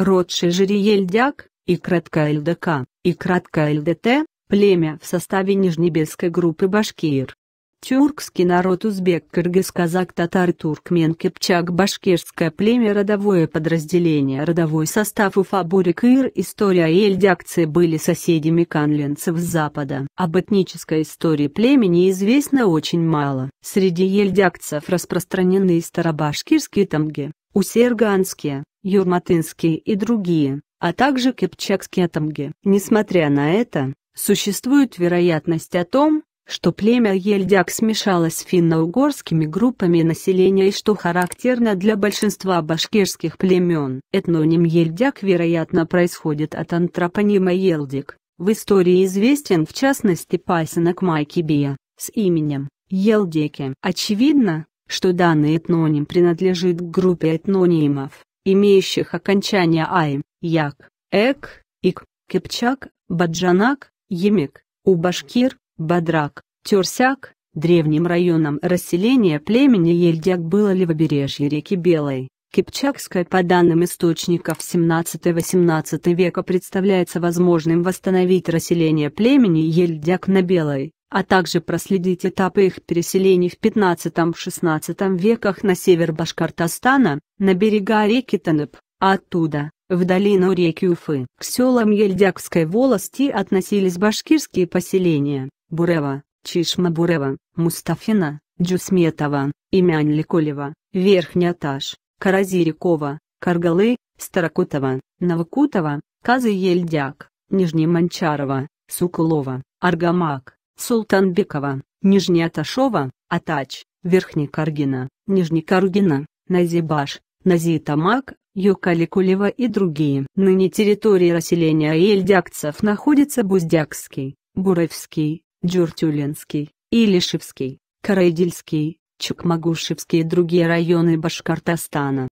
род Шежириельдяк, и краткая ЛДК, и краткая ЛДТ, племя в составе Нижнебесской группы башкир. Тюркский народ узбек, кыргыз, казак, татар, туркмен, кипчак, башкирское племя, родовое подразделение, родовой состав Уфа, Бурик, Ир, история и эльдякцы были соседями канленцев с запада. Об этнической истории племени известно очень мало. Среди эльдякцев распространены старобашкирские тамги, усерганские, Юрматынские и другие, а также кипчакские атомги, Несмотря на это, существует вероятность о том, что племя Ельдяк смешалось с финно-угорскими группами населения и что характерно для большинства башкирских племен. Этноним Ельдяк вероятно происходит от антропонима Елдик. В истории известен в частности пасенок Майкибия, с именем Елдеки. Очевидно, что данный этноним принадлежит к группе этнонимов, имеющих окончания «ай», «як», «эк», «ик», «кипчак», «баджанак», «емик», у башкир, «бадрак», «терсяк», древним районом расселения племени Ельдяк было левобережье реки Белой. Кипчакская по данным источников 17-18 века представляется возможным восстановить расселение племени Ельдяк на Белой, а также проследить этапы их переселений в 15-16 веках на север Башкортостана, на берега реки Танып, а оттуда, в долину реки Уфы. К селам Ельдякской волости относились башкирские поселения Бурева, Чишма-Бурева, Мустафина, Джусметова, Имянь-Ликолева, Верхняташ, Каразирикова, Каргалы, Старокутова, Новокутова, Казы-Ельдяк, Нижний Нижнемончарова, Сукулова, Аргамак, Султанбекова, Нижняя Ташова, Атач, Верхняя Каргина, Нижняя Каргина, Назибаш, Назитамак, Юкаликулева и другие. Ныне территории расселения эльдякцев находятся Буздякский, Буровский, Джуртюленский, Илишевский, Карайдельский, Чукмагушевский и другие районы Башкортостана.